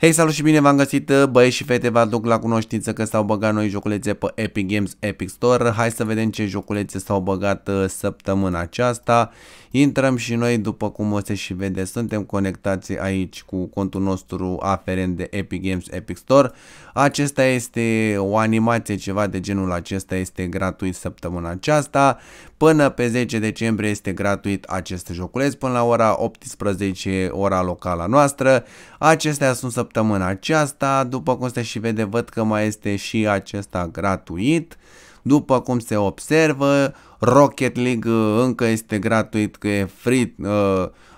Hei, salut și bine v-am găsit, uh, băieți și fete, vă aduc la cunoștință că s-au băgat noi joculețe pe Epic Games Epic Store. Hai să vedem ce joculețe s-au băgat uh, săptămâna aceasta. Intrăm și noi, după cum se și vede, suntem conectați aici cu contul nostru aferent de Epic Games Epic Store. Acesta este o animație, ceva de genul acesta, este gratuit săptămâna aceasta. Până pe 10 decembrie este gratuit acest joculeț până la ora 18, ora locală noastră. Acestea sunt săptămâna aceasta, după cum se și vede văd că mai este și acesta gratuit. După cum se observă, Rocket League uh, încă este gratuit, că e free, uh,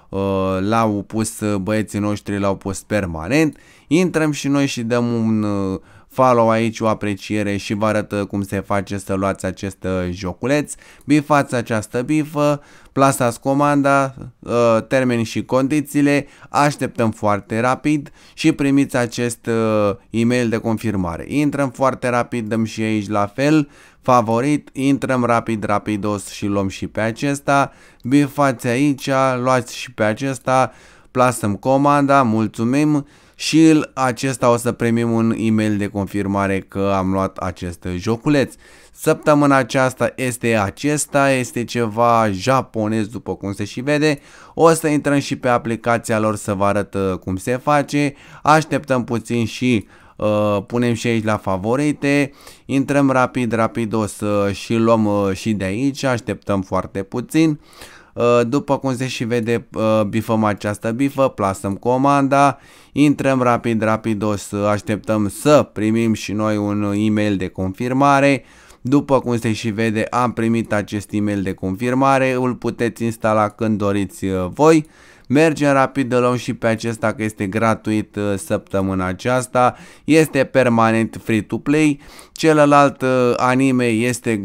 uh, l-au pus uh, băieții noștri, l-au pus permanent. Intrăm și noi și dăm un... Uh, follow aici o apreciere și vă arată cum se face să luați acest uh, joculeț. Bifați această bifă, plasați comanda, uh, termeni și condițiile, așteptăm foarte rapid și primiți acest uh, e-mail de confirmare. Intrăm foarte rapid, dăm și aici la fel, favorit, intrăm rapid, rapidos și luăm și pe acesta, bifați aici, luați și pe acesta, plasăm comanda, mulțumim, și acesta o să primim un e-mail de confirmare că am luat acest joculeț. Săptămâna aceasta este acesta, este ceva japonez după cum se și vede. O să intrăm și pe aplicația lor să vă arăt uh, cum se face. Așteptăm puțin și Uh, punem și aici la favorite, intrăm rapid, rapid o să și luăm uh, și de aici, așteptăm foarte puțin. Uh, Uh, după cum se și vede, uh, bifăm această bifă, plasăm comanda, intrăm rapid, rapid, o să așteptăm să primim și noi un e-mail de confirmare. După cum se și vede, am primit acest email de confirmare, îl puteți instala când doriți uh, voi. Mergem rapid, de luăm și pe acesta că este gratuit uh, săptămâna aceasta, este permanent free to play, celălalt uh, anime este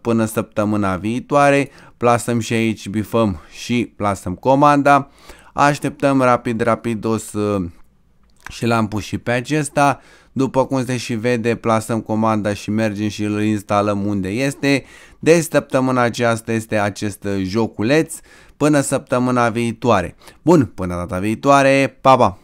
până săptămâna viitoare, plasăm și aici, bifăm și plasăm comanda, așteptăm rapid, rapid o să și l-am pus și pe acesta, după cum se și vede, plasăm comanda și mergem și îl instalăm unde este. De deci, săptămâna aceasta este acest joculeț până săptămâna viitoare. Bun, până data viitoare, pa, pa!